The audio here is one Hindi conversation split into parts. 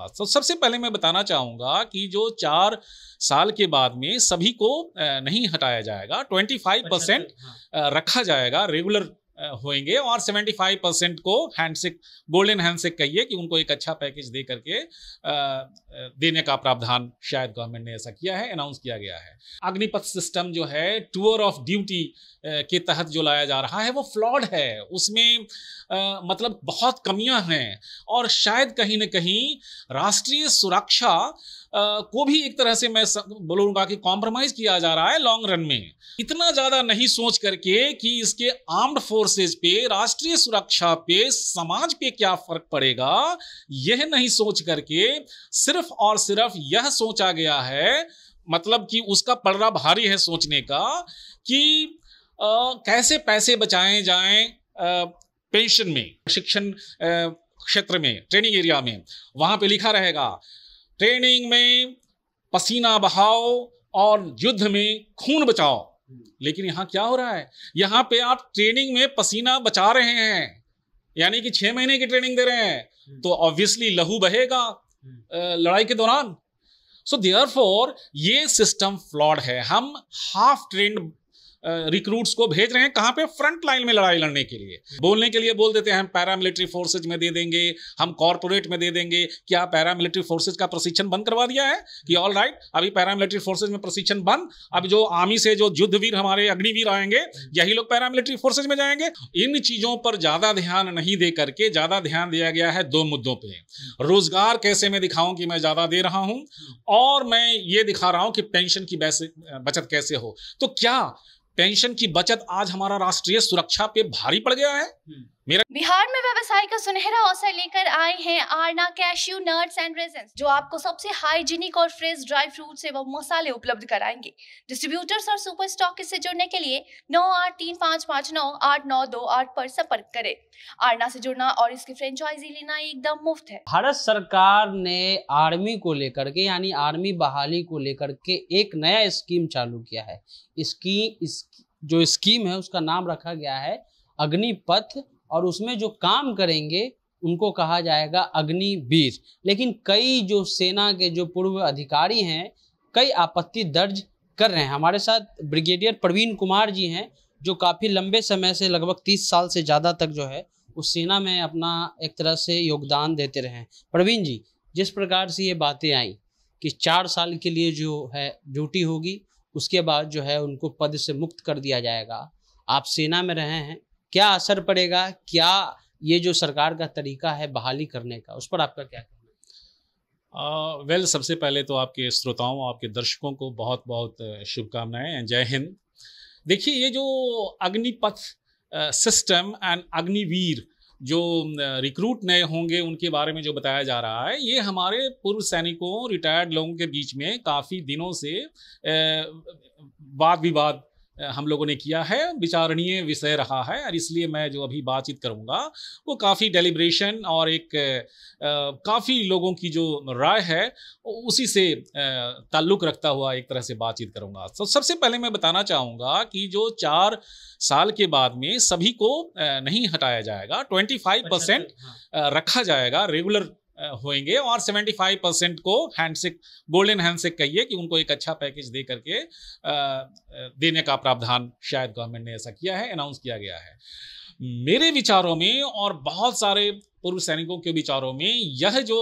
बात तो सबसे पहले मैं बताना चाहूँगा कि जो चार साल के बाद में सभी को नहीं हटाया जाएगा 25 अच्छा, परसेंट हाँ। रखा जाएगा रेगुलर होंगे और 75 परसेंट को हैंडसेक गोल्डन हैंडसेक कहिए कि उनको एक अच्छा पैकेज दे करके देने का प्रावधान शायद गवर्नमेंट ने ऐसा किया है अनाउंस किया गया है अग्निपथ सिस्टम जो है टूर ऑफ ड्यूटी के तहत जो लाया जा रहा है वो फ्लॉड है उसमें मतलब बहुत कमियां हैं और शायद कहीं ना कहीं राष्ट्रीय सुरक्षा को भी एक तरह से मैं बोलूंगा कि कॉम्प्रोमाइज़ किया जा रहा है लॉन्ग रन में इतना ज़्यादा नहीं सोच करके कि इसके आर्म्ड फोर्सेज पे राष्ट्रीय सुरक्षा पे समाज पे क्या फर्क पड़ेगा यह नहीं सोच करके सिर्फ और सिर्फ यह सोचा गया है मतलब कि उसका पलड़ा भारी है सोचने का कि आ, कैसे पैसे बचाए जाए पेंशन में शिक्षण क्षेत्र में ट्रेनिंग एरिया में वहां पे लिखा रहेगा ट्रेनिंग में पसीना बहाओ और युद्ध में खून बचाओ लेकिन यहाँ क्या हो रहा है यहाँ पे आप ट्रेनिंग में पसीना बचा रहे हैं यानी कि छह महीने की ट्रेनिंग दे रहे हैं तो ऑब्वियसली लहू बहेगा लड़ाई के दौरान सो देयर फोर ये सिस्टम फ्लॉड है हम हाफ ट्रेंड रिक्रूट्स को भेज रहे हैं कहाँ पे फ्रंट लाइन में लड़ाई लड़ने के लिए बोलने के लिए बोल देते हैं हम पैरामिलिट्री फोर्सेज में दे देंगे हम कॉरपोरेट में दे देंगे क्या पैरामिलिट्री फोर्सेज का प्रशिक्षण बंद करवा दिया है कि ऑल राइट right, अभी पैरामिलिट्री फोर्सेज में प्रशिक्षण बंद अब जो आर्मी से जो युद्धवीर हमारे अग्निवीर आएंगे यही लोग पैरामिलिट्री फोर्सेज में जाएंगे इन चीज़ों पर ज़्यादा ध्यान नहीं दे करके ज़्यादा ध्यान दिया गया है दो मुद्दों पर रोजगार कैसे मैं दिखाऊं कि मैं ज़्यादा दे रहा हूं और मैं ये दिखा रहा हूं कि पेंशन की बचत कैसे हो तो क्या पेंशन की बचत आज हमारा राष्ट्रीय सुरक्षा पे भारी पड़ गया है बिहार में व्यवसाय का सुनहरा अवसर लेकर आए हैं Aarna cashew nuts and raisin जो आपको सबसे हाइजीनिक और फ्रेश ड्राई फ्रूट एवं मसाले उपलब्ध कराएंगे डिस्ट्रीब्यूटर्स और सुपर स्टॉक से जुड़ने के लिए नौ आठ तीन पाँच पाँच नौ आठ नौ दो आठ पर संपर्क करें आरना से जुड़ना और इसकी फ्रेंचाइजी लेना एकदम मुफ्त है भारत सरकार ने आर्मी को लेकर के यानी आर्मी बहाली को लेकर के एक नया स्कीम चालू किया है इसकी इस जो स्कीम है उसका नाम रखा गया है अग्निपथ और उसमें जो काम करेंगे उनको कहा जाएगा अग्निवीर लेकिन कई जो सेना के जो पूर्व अधिकारी हैं कई आपत्ति दर्ज कर रहे हैं हमारे साथ ब्रिगेडियर प्रवीण कुमार जी हैं जो काफ़ी लंबे समय से लगभग तीस साल से ज़्यादा तक जो है उस सेना में अपना एक तरह से योगदान देते रहे प्रवीण जी जिस प्रकार से ये बातें आई कि चार साल के लिए जो है ड्यूटी होगी उसके बाद जो है उनको पद से मुक्त कर दिया जाएगा आप सेना में रहे हैं क्या असर पड़ेगा क्या ये जो सरकार का तरीका है बहाली करने का उस पर आपका क्या कहना वेल सबसे पहले तो आपके श्रोताओं आपके दर्शकों को बहुत बहुत शुभकामनाएं जय हिंद देखिए ये जो अग्निपथ सिस्टम एंड अग्निवीर जो रिक्रूट नए होंगे उनके बारे में जो बताया जा रहा है ये हमारे पूर्व सैनिकों रिटायर्ड लोगों के बीच में काफ़ी दिनों से वाद विवाद हम लोगों ने किया है विचारणीय विषय रहा है और इसलिए मैं जो अभी बातचीत करूँगा वो काफ़ी डेलिब्रेशन और एक काफ़ी लोगों की जो राय है उसी से ताल्लुक़ रखता हुआ एक तरह से बातचीत करूँगा तो सबसे पहले मैं बताना चाहूँगा कि जो चार साल के बाद में सभी को नहीं हटाया जाएगा ट्वेंटी फाइव परसेंट रखा जाएगा रेगुलर होंगे और 75 परसेंट को हैंडसेक गोल्डन हैंडसेक कहिए कि उनको एक अच्छा पैकेज दे करके देने का प्रावधान शायद गवर्नमेंट ने ऐसा किया है अनाउंस किया गया है मेरे विचारों में और बहुत सारे पूर्व सैनिकों के विचारों में यह जो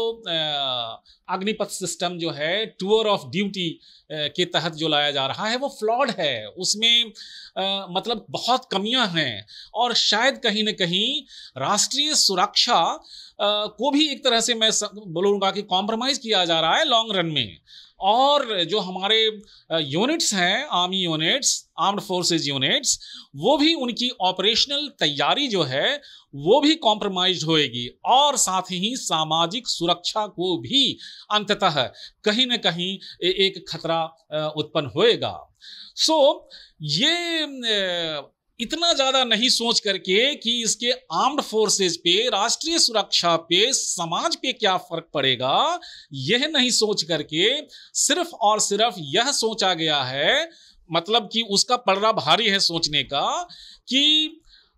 अग्निपथ सिस्टम जो है टूर ऑफ ड्यूटी के तहत जो लाया जा रहा है वो फ्लॉड है उसमें आ, मतलब बहुत कमियां हैं और शायद कहीं ना कहीं राष्ट्रीय सुरक्षा को भी एक तरह से मैं बोलूँगा कि कॉम्प्रोमाइज़ किया जा रहा है लॉन्ग रन में और जो हमारे यूनिट्स हैं army units armed forces units वो भी उनकी ऑपरेशनल तैयारी जो है वो भी कॉम्प्रोमाइज होएगी और साथ ही सामाजिक सुरक्षा को भी अंततः कहीं ना कहीं एक खतरा उत्पन्न होएगा सो so, ये इतना ज्यादा नहीं सोच करके कि इसके आर्म्ड फोर्सेज पे राष्ट्रीय सुरक्षा पे समाज पे क्या फर्क पड़ेगा यह नहीं सोच करके सिर्फ और सिर्फ यह सोचा गया है मतलब कि उसका पलड़ा भारी है सोचने का कि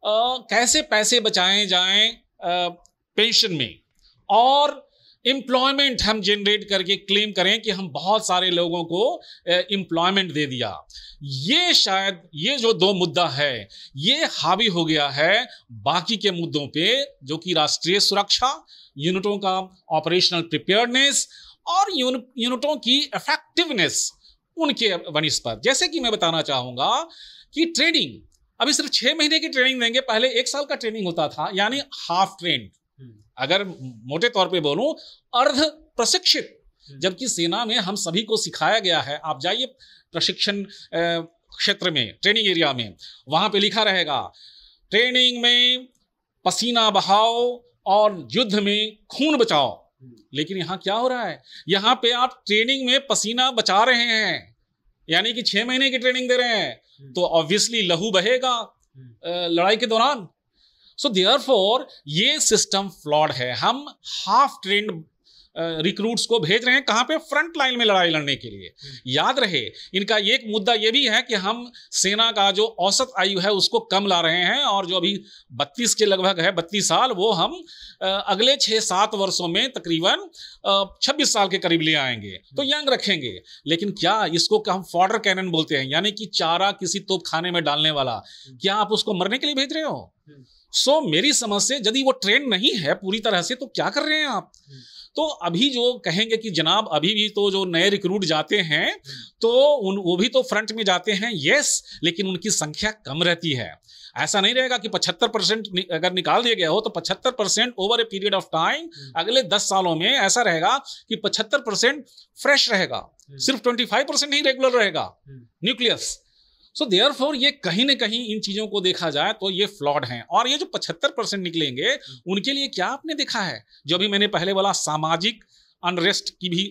आ, कैसे पैसे बचाए जाएं पेंशन में और एम्प्लॉयमेंट हम जनरेट करके क्लेम करें कि हम बहुत सारे लोगों को एम्प्लॉयमेंट दे दिया ये शायद ये जो दो मुद्दा है ये हावी हो गया है बाकी के मुद्दों पे जो कि राष्ट्रीय सुरक्षा यूनिटों का ऑपरेशनल प्रिपेयरनेस और यूनिटों की इफेक्टिवनेस उनके बनस्पत जैसे कि मैं बताना चाहूँगा कि ट्रेनिंग अभी सिर्फ छह महीने की ट्रेनिंग देंगे पहले एक साल का ट्रेनिंग होता था यानी हाफ ट्रेंड अगर मोटे तौर पे बोलूं अर्ध प्रशिक्षित हम्म। जबकि सेना में हम सभी को सिखाया गया है आप जाइए प्रशिक्षण क्षेत्र में ट्रेनिंग एरिया में वहां पे लिखा रहेगा ट्रेनिंग में पसीना बहाओ और युद्ध में खून बचाओ हम्म। लेकिन यहाँ क्या हो रहा है यहाँ पे आप ट्रेनिंग में पसीना बचा रहे हैं यानी कि छह महीने की ट्रेनिंग दे रहे हैं हम्म। तो ऑब्वियसली लहू बहेगा लड़ाई के दौरान सो देयरफॉर ये सिस्टम फ्लॉड है हम हाफ ट्रेंड रिक्रूट्स को भेज रहे हैं कहां पे फ्रंट लाइन में लड़ाई लड़ने के लिए हम्म। याद रहे इनका एक मुद्दा यह भी है कि हम सेना का जो औसत आयु है उसको कम ला रहे हैं और जो अभी बत्तीस के लगभग है बत्तीस साल वो हम uh, अगले छह सात वर्षों में तकरीबन uh, छब्बीस साल के करीब ले आएंगे हम्म। तो यंग रखेंगे लेकिन क्या इसको हम फॉर्डर कैनन बोलते हैं यानी कि चारा किसी तोप खाने में डालने वाला हम्म। क्या आप उसको मरने के लिए भेज रहे हो सो so, मेरी समझ से यदि वो ट्रेंड नहीं है पूरी तरह से तो क्या कर रहे हैं आप हम्म। तो अभी जो कहेंगे कि जनाब अभी भी तो जो नए रिक्रूट जाते हैं हम्म। तो उन वो भी तो फ्रंट में जाते हैं यस लेकिन उनकी संख्या कम रहती है ऐसा नहीं रहेगा कि 75 परसेंट अगर निकाल दिया गया हो तो 75 percent over a period of time अगले 10 सालों में ऐसा रहेगा कि 75 परसेंट फ्रेश रहेगा हम्म। सिर्फ 25 परसेंट ही रेगुलर रहेगा न्यूक्लियस सो देयर फोर ये कहीं ना कहीं इन चीज़ों को देखा जाए तो ये फ्लॉड हैं और ये जो पचहत्तर परसेंट निकलेंगे हम्म। उनके लिए क्या आपने देखा है जो अभी मैंने पहले बोला सामाजिक अनरेस्ट की भी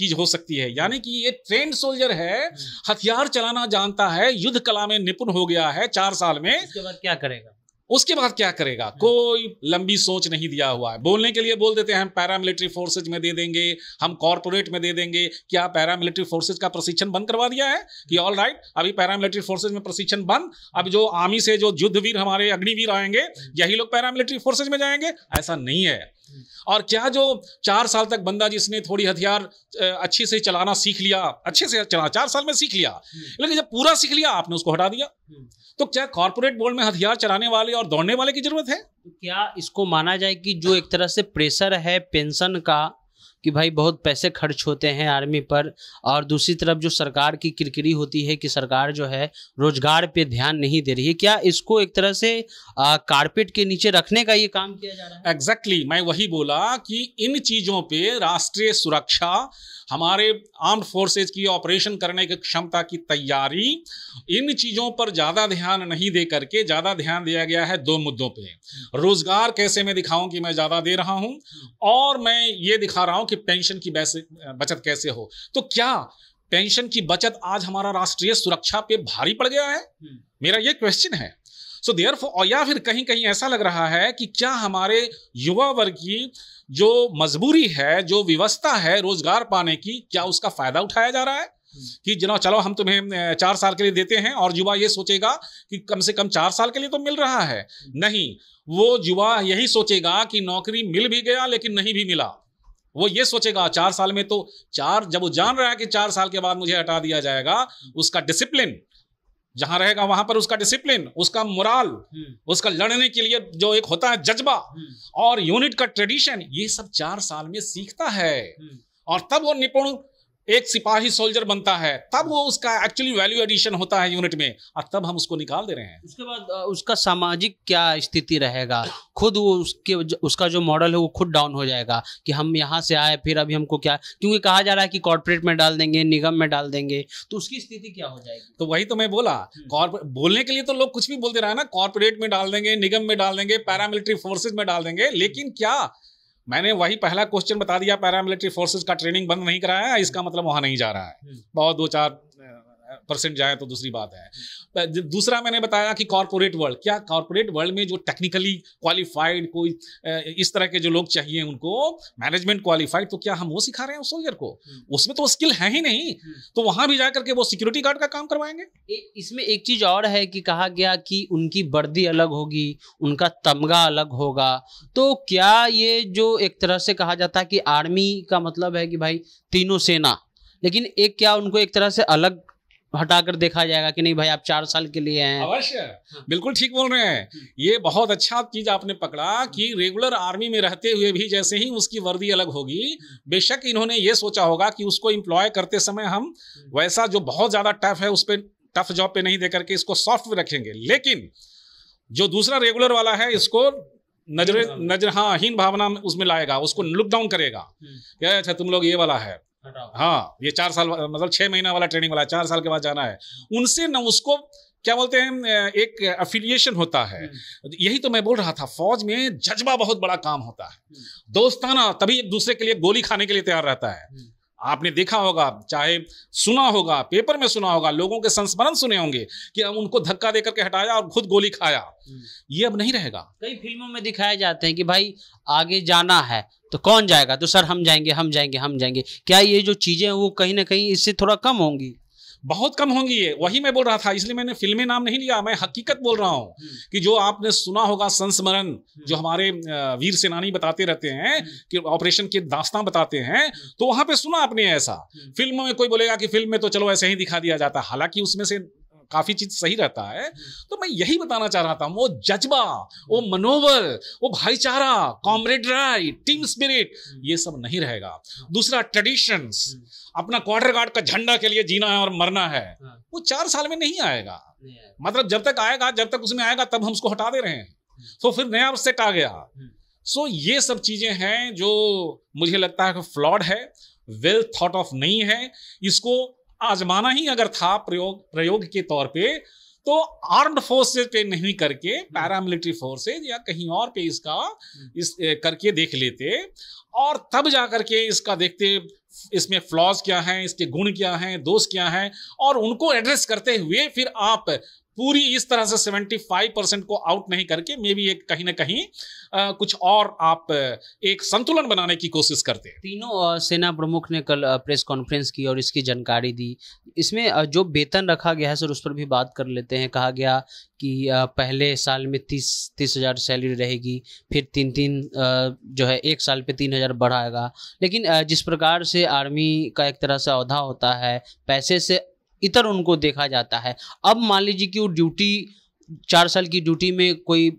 चीज हो सकती है यानी हम्म। कि ये ट्रेंड सोल्जर है हम्म। हथियार चलाना जानता है युद्ध कला में निपुण हो गया है चार साल में इसके बाद क्या करेगा उसके बाद क्या करेगा हाँ। कोई लंबी सोच नहीं दिया हुआ है बोलने के लिए बोल देते हैं हम पैरामिलिट्री फोर्सेज में दे देंगे हम कॉरपोरेट में दे देंगे क्या पैरामिलिट्री फोर्सेज का प्रशिक्षण बंद करवा दिया है कि ऑल राइट अभी पैरामिलिट्री फोर्सेज में प्रशिक्षण बंद अब जो आर्मी से जो युद्धवीर हमारे अग्निवीर आएंगे यही लोग पैरामिलिट्री फोर्सेज में जाएंगे ऐसा नहीं है और क्या जो चार साल तक बंदा जिसने थोड़ी हथियार अच्छे से चलाना सीख लिया अच्छे से चला चार साल में सीख लिया हम्म। लेकिन जब पूरा सीख लिया आपने उसको हटा दिया हम्म। तो क्या कॉर्पोरेट बोर्ड में हथियार चलाने वाले और दौड़ने वाले की जरूरत है तो क्या इसको माना जाए कि जो एक तरह से प्रेशर है पेंशन का कि भाई बहुत पैसे खर्च होते हैं आर्मी पर और दूसरी तरफ जो सरकार की किरकिरी होती है कि सरकार जो है रोजगार पे ध्यान नहीं दे रही है क्या इसको एक तरह से कारपेट के नीचे रखने का ये काम किया जा रहा है एग्जैक्टली exactly, मैं वही बोला कि इन चीज़ों पर राष्ट्रीय सुरक्षा हमारे आर्म्ड फोर्सेज की ऑपरेशन करने की क्षमता की तैयारी इन चीज़ों पर ज़्यादा ध्यान नहीं दे करके ज़्यादा ध्यान दिया गया है दो मुद्दों पे रोज़गार कैसे मैं दिखाऊं कि मैं ज़्यादा दे रहा हूं और मैं ये दिखा रहा हूं कि पेंशन की बचत कैसे हो तो क्या पेंशन की बचत आज हमारा राष्ट्रीय सुरक्षा पे भारी पड़ गया है हम्म। मेरा ये क्वेश्चन है सो देयर या फिर कहीं कहीं ऐसा लग रहा है कि क्या हमारे युवा वर्ग की जो मजबूरी है जो व्यवस्था है रोजगार पाने की क्या उसका फायदा उठाया जा रहा है हम्म। कि जना चलो हम तुम्हें चार साल के लिए देते हैं और युवा ये सोचेगा कि कम से कम चार साल के लिए तो मिल रहा है हम्म। नहीं वो युवा यही सोचेगा कि नौकरी मिल भी गया लेकिन नहीं भी मिला वो ये सोचेगा चार साल में तो चार जब वो जान रहा है कि चार साल के बाद मुझे हटा दिया जाएगा हम्म। उसका डिसिप्लिन जहां रहेगा वहां पर उसका डिसिप्लिन उसका मुराल हम्म। उसका लड़ने के लिए जो एक होता है जज्बा हम्म। और यूनिट का ट्रेडिशन ये सब चार साल में सीखता है हम्म। और तब वो निपुण एक सिपाही सोल्जर बनता है तब वो उसका एक्चुअली वैल्यू एडिशन होता है यूनिट में और तब हम उसको निकाल दे रहे हैं उसके बाद उसका सामाजिक क्या स्थिति रहेगा खुद वो उसके उसका जो मॉडल है वो खुद डाउन हो जाएगा कि हम यहाँ से आए फिर अभी हमको क्या क्योंकि कहा जा रहा है कि कॉर्पोरेट में डाल देंगे निगम में डाल देंगे तो उसकी स्थिति क्या हो जाएगी तो वही तो मैं बोला हम्म। बोलने के लिए तो लोग कुछ भी बोलते रहे ना कॉर्पोरेट में डाल देंगे निगम में डाल देंगे पैरामिलिट्री फोर्सेज में डाल देंगे लेकिन क्या मैंने वही पहला क्वेश्चन बता दिया पैरामिलिट्री फोर्सेस का ट्रेनिंग बंद नहीं कराया इसका मतलब वहां नहीं जा रहा है हम्म। बहुत दो चार परसेंट जाए तो दूसरी बात है हम्म। दूसरा मैंने बताया कि कॉरपोरेट वर्ल्ड क्या कॉरपोरेट वर्ल्ड में जो टेक्निकली क्वालिफाइड कोई इस तरह के जो लोग चाहिए उनको मैनेजमेंट क्वालिफाइड तो क्या हम वो सिखा रहे हैं उस सोल्जर को हम्म। उसमें तो स्किल है ही नहीं हम्म। तो वहां भी जाकर के वो सिक्योरिटी गार्ड का काम करवाएंगे इसमें एक चीज और है कि कहा गया कि उनकी वर्दी अलग होगी उनका तमगा अलग होगा तो क्या ये जो एक तरह से कहा जाता है कि आर्मी का मतलब है कि भाई तीनों सेना लेकिन एक क्या उनको एक तरह से अलग हटाकर देखा जाएगा कि नहीं भाई आप चार साल के लिए हैं अवश्य हाँ। बिल्कुल ठीक बोल रहे हैं हम्म। ये बहुत अच्छा चीज आपने पकड़ा कि रेगुलर आर्मी में रहते हुए भी जैसे ही उसकी वर्दी अलग होगी हम्म। बेशक इन्होंने ये सोचा होगा कि उसको इम्प्लॉय करते समय हम हम्म। वैसा जो बहुत ज्यादा टफ है उस पर टफ जॉब पे नहीं दे करके इसको सॉफ्ट रखेंगे लेकिन जो दूसरा रेगुलर वाला है इसको नजर नजर हाँ हीन भावना उसमें लाएगा उसको लुक डाउन करेगा क्या अच्छा तुम लोग ये वाला है हाँ ये चार साल मतलब छह महीना वाला ट्रेनिंग वाला चार साल के बाद जाना है उनसे ना उसको क्या बोलते हैं एक अफिलिएशन होता है हम्म। यही तो मैं बोल रहा था फौज में जज्बा बहुत बड़ा काम होता है हम्म। दोस्ताना तभी एक दूसरे के लिए गोली खाने के लिए तैयार रहता है हम्म। आपने देखा होगा चाहे सुना होगा पेपर में सुना होगा लोगों के संस्मरण सुने होंगे कि हम उनको धक्का देकर के हटाया और खुद गोली खाया ये अब नहीं रहेगा कई फिल्मों में दिखाए जाते हैं कि भाई आगे जाना है तो कौन जाएगा तो सर हम जाएंगे हम जाएंगे हम जाएंगे क्या ये जो चीज़ें हैं वो कहीं ना कहीं इससे थोड़ा कम होंगी बहुत कम होंगी ये वही मैं बोल रहा था इसलिए मैंने फिल्में नाम नहीं लिया मैं हकीकत बोल रहा हूँ हम्म। कि जो आपने सुना होगा संस्मरण हम्म। जो हमारे वीर सेनानी बताते रहते हैं हम्म। कि ऑपरेशन के दास्तां बताते हैं तो वहां पे सुना आपने ऐसा फिल्म में कोई बोलेगा कि फिल्म में तो चलो ऐसे ही दिखा दिया जाता हालांकि उसमें से काफ़ी चीज़ सही रहता है तो मैं यही बताना चाह रहा था वो जज्बा वो मनोबल वो भाईचारा कॉमरेड राइट टीम स्पिरिट ये सब नहीं रहेगा हाँ। दूसरा ट्रेडिशन अपना क्वार्टर गार्ड का झंडा के लिए जीना है और मरना है हाँ। वो चार साल में नहीं आएगा मतलब जब तक आएगा जब तक उसमें आएगा तब हम उसको हटा दे रहे हैं तो फिर नया सेट आ गया सो so, ये सब चीज़ें हैं जो मुझे लगता है कि फ्लॉड है वेल थॉट ऑफ नहीं है इसको आजमाना ही अगर था प्रयोग प्रयोग के तौर पे तो आर्म्ड फोर्सेज पे नहीं करके पैरामिलिट्री हम्म। फोर्सेज या कहीं और पे इसका हम्म। इस करके देख लेते और तब जा करके इसका देखते इसमें फ्लॉज क्या हैं इसके गुण क्या हैं दोष क्या हैं और उनको एड्रेस करते हुए फिर आप पूरी इस तरह से 75 परसेंट को आउट नहीं करके मे भी एक कहीं ना कहीं आ, कुछ और आप एक संतुलन बनाने की कोशिश करते हैं तीनों सेना प्रमुख ने कल प्रेस कॉन्फ्रेंस की और इसकी जानकारी दी इसमें जो वेतन रखा गया है सर उस पर भी बात कर लेते हैं कहा गया कि पहले साल में तीस तीस हज़ार सैलरी रहेगी फिर तीन तीन जो है एक साल पे तीन हज़ार बढ़ाएगा लेकिन जिस प्रकार से आर्मी का एक तरह से अवधा होता है पैसे से इतर उनको देखा जाता है अब मान लीजिए कि वो ड्यूटी चार साल की ड्यूटी में कोई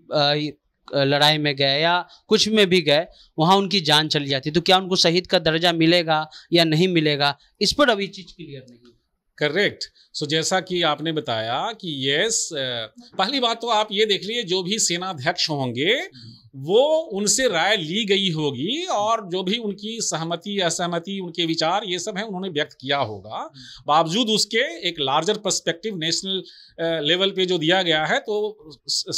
लड़ाई में गए या कुछ में भी गए वहाँ उनकी जान चली जाती तो क्या उनको शहीद का दर्जा मिलेगा या नहीं मिलेगा इस पर अभी चीज़ क्लियर नहीं करेक्ट सो जैसा कि आपने बताया कि यस पहली बात तो आप ये देख लीजिए जो भी सेनाध्यक्ष होंगे वो उनसे राय ली गई होगी और जो भी उनकी सहमति असहमति उनके विचार ये सब है उन्होंने व्यक्त किया होगा बावजूद उसके एक लार्जर पर्सपेक्टिव नेशनल लेवल पे जो दिया गया है तो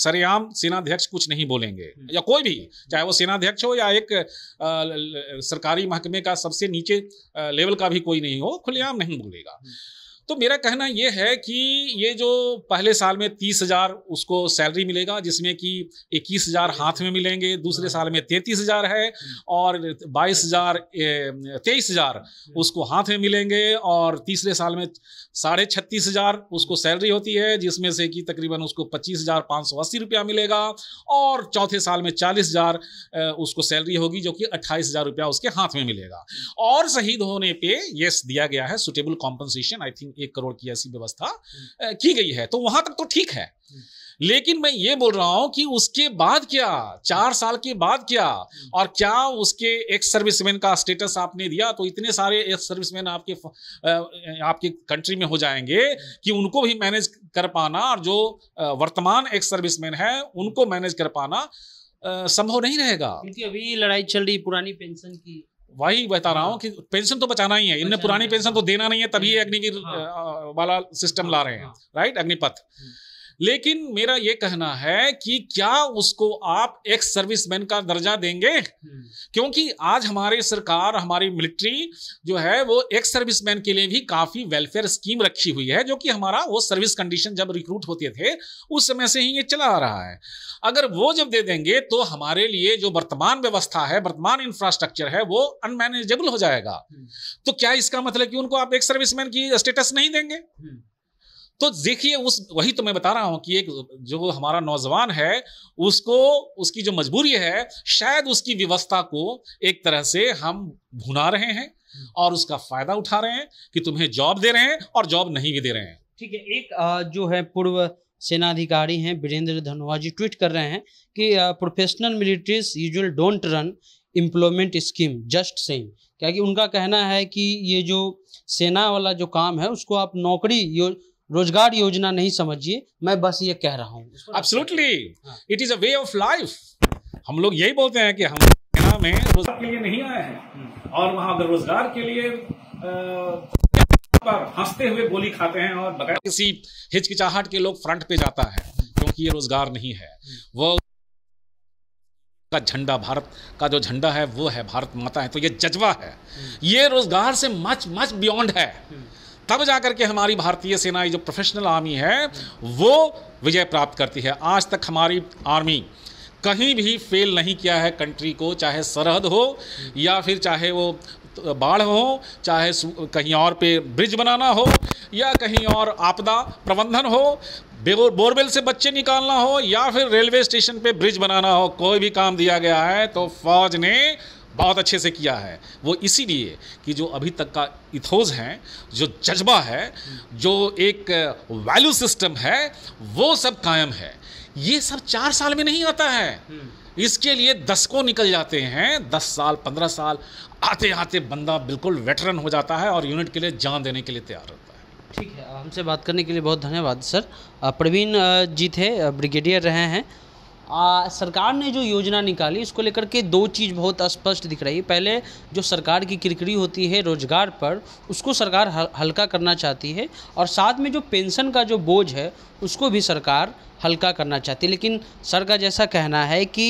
सरेआम सेनाध्यक्ष कुछ नहीं बोलेंगे या कोई भी चाहे वो सेनाध्यक्ष हो या एक सरकारी महकमे का सबसे नीचे लेवल का भी कोई नहीं हो खुलेआम नहीं बोलेगा तो मेरा कहना यह है कि ये जो पहले साल में तीस हज़ार उसको सैलरी मिलेगा जिसमें कि इक्कीस हज़ार हाथ में मिलेंगे दूसरे हाँ। साल में तैंतीस हज़ार है हम्म। और बाईस हज़ार तेईस हज़ार हम्म। उसको हाथ में मिलेंगे और तीसरे साल में साढ़े छत्तीस हज़ार उसको सैलरी होती है जिसमें से कि तकरीबन उसको पच्चीस हज़ार पाँच सौ अस्सी रुपया मिलेगा और चौथे साल में चालीस हज़ार उसको सैलरी होगी जो कि अट्ठाईस हज़ार रुपया उसके हाथ में मिलेगा हम्म। और शहीद होने पर यस दिया गया है सुटेबल कॉम्पनसेशन आई थिंक एक करोड़ की ऐसी व्यवस्था हम्म। की गई है तो वहां तक तो ठीक है हम्म। लेकिन मैं ये बोल रहा हूं कि उसके बाद क्या चार साल के बाद क्या हम्म। और क्या उसके एक सर्विसमैन का स्टेटस आपने दिया तो इतने सारे एक सर्विसमैन आपके आपके कंट्री में हो जाएंगे कि उनको भी मैनेज कर पाना और जो वर्तमान एक सर्विसमैन है उनको मैनेज कर पाना संभव नहीं रहेगा क्योंकि अभी लड़ाई चल रही पुरानी पेंशन की वही बता रहा हूँ हाँ। कि पेंशन तो बचाना ही है इनने पुरानी पेंशन तो देना नहीं है तभी हाँ। अग्निवीर हाँ। वाला सिस्टम ला रहे हैं राइट अग्निपथ लेकिन मेरा यह कहना है कि क्या उसको आप एक्स सर्विसमैन का दर्जा देंगे क्योंकि आज हमारे सरकार हमारी मिलिट्री जो है वो एक्स सर्विसमैन के लिए भी काफी वेलफेयर स्कीम रखी हुई है जो कि हमारा वो सर्विस कंडीशन जब रिक्रूट होते थे उस समय से ही ये चला आ रहा है अगर वो जब दे देंगे तो हमारे लिए जो वर्तमान व्यवस्था है वर्तमान इंफ्रास्ट्रक्चर है वो अनमैनेजेबल हो जाएगा तो क्या इसका मतलब कि उनको आप एक सर्विसमैन की स्टेटस नहीं देंगे तो देखिए उस वही तो मैं बता रहा हूं कि एक जो हमारा नौजवान है उसको उसकी जो मजबूरी है शायद उसकी व्यवस्था को एक तरह से हम भुना रहे हैं और उसका फायदा उठा रहे हैं कि तुम्हें जॉब दे रहे हैं और जॉब नहीं भी दे रहे हैं ठीक है एक जो है पूर्व सेनाधिकारी हैं वीरेंद्र धनोआ जी ट्वीट कर रहे हैं कि professional militaries usual don't run employment scheme just same क्या कि उनका कहना है कि ये जो सेना वाला जो काम है उसको आप नौकरी रोजगार योजना नहीं समझिए मैं बस ये कह रहा हूँ absolutely it is a way of life हम लोग यही बोलते हैं कि हम में रोजगार के लिए नहीं आए हैं और वहाँ बेरोजगार के लिए पर हंसते हुए गोली खाते हैं और बगैर किसी हिचकिचाहट के लोग फ्रंट पे जाता है क्योंकि ये रोजगार नहीं है वो का झंडा भारत का जो झंडा है वो है भारत माता है तो ये जज्बा है ये रोजगार से मच मच बियॉन्ड है तब जाकर के हमारी भारतीय सेना जो प्रोफेशनल आर्मी है वो विजय प्राप्त करती है आज तक हमारी आर्मी कहीं भी फेल नहीं किया है कंट्री को चाहे सरहद हो या फिर चाहे वो बाढ़ हो चाहे कहीं और पे ब्रिज बनाना हो या कहीं और आपदा प्रबंधन हो बोरवेल से बच्चे निकालना हो या फिर रेलवे स्टेशन पे ब्रिज बनाना हो कोई भी काम दिया गया है तो फौज ने बहुत अच्छे से किया है वो इसीलिए कि जो अभी तक का इथोज है जो जज्बा है जो एक वैल्यू सिस्टम है वो सब कायम है ये सब चार साल में नहीं आता है हम्म। इसके लिए दस को निकल जाते हैं दस साल पंद्रह साल आते आते बंदा बिल्कुल वेटरन हो जाता है और यूनिट के लिए जान देने के लिए तैयार होता है ठीक है हमसे बात करने के लिए बहुत धन्यवाद सर प्रवीण जी थे ब्रिगेडियर रहे हैं आ, सरकार ने जो योजना निकाली इसको लेकर के दो चीज़ बहुत स्पष्ट दिख रही है पहले जो सरकार की किरकिरी होती है रोजगार पर उसको सरकार हल्का करना चाहती है और साथ में जो पेंशन का जो बोझ है उसको भी सरकार हल्का करना चाहती है लेकिन सर का जैसा कहना है कि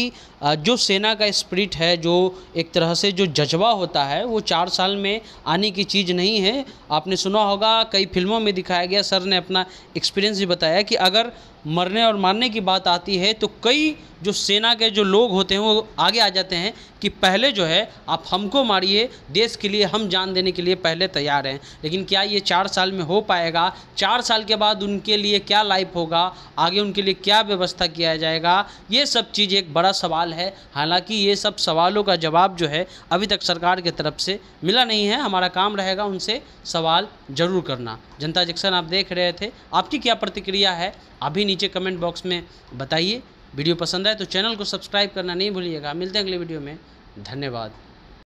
जो सेना का स्प्रिट है जो एक तरह से जो जज्बा होता है वो चार साल में आने की चीज़ नहीं है आपने सुना होगा कई फिल्मों में दिखाया गया सर ने अपना एक्सपीरियंस भी बताया कि अगर मरने और मारने की बात आती है तो कई जो सेना के जो लोग होते हैं वो आगे आ जाते हैं कि पहले जो है आप हमको मारिए देश के लिए हम जान देने के लिए पहले तैयार हैं लेकिन क्या ये चार साल में हो पाएगा चार साल के बाद उनके लिए क्या लाइफ होगा आगे उनके लिए क्या व्यवस्था किया जाएगा ये सब चीज़ एक बड़ा सवाल है हालांकि ये सब सवालों का जवाब जो है अभी तक सरकार की तरफ से मिला नहीं है हमारा काम रहेगा उनसे सवाल ज़रूर करना जनता जंक्शन आप देख रहे थे आपकी क्या प्रतिक्रिया है अभी नीचे कमेंट बॉक्स में बताइए वीडियो पसंद आए तो चैनल को सब्सक्राइब करना नहीं भूलिएगा मिलते हैं अगले वीडियो में धन्यवाद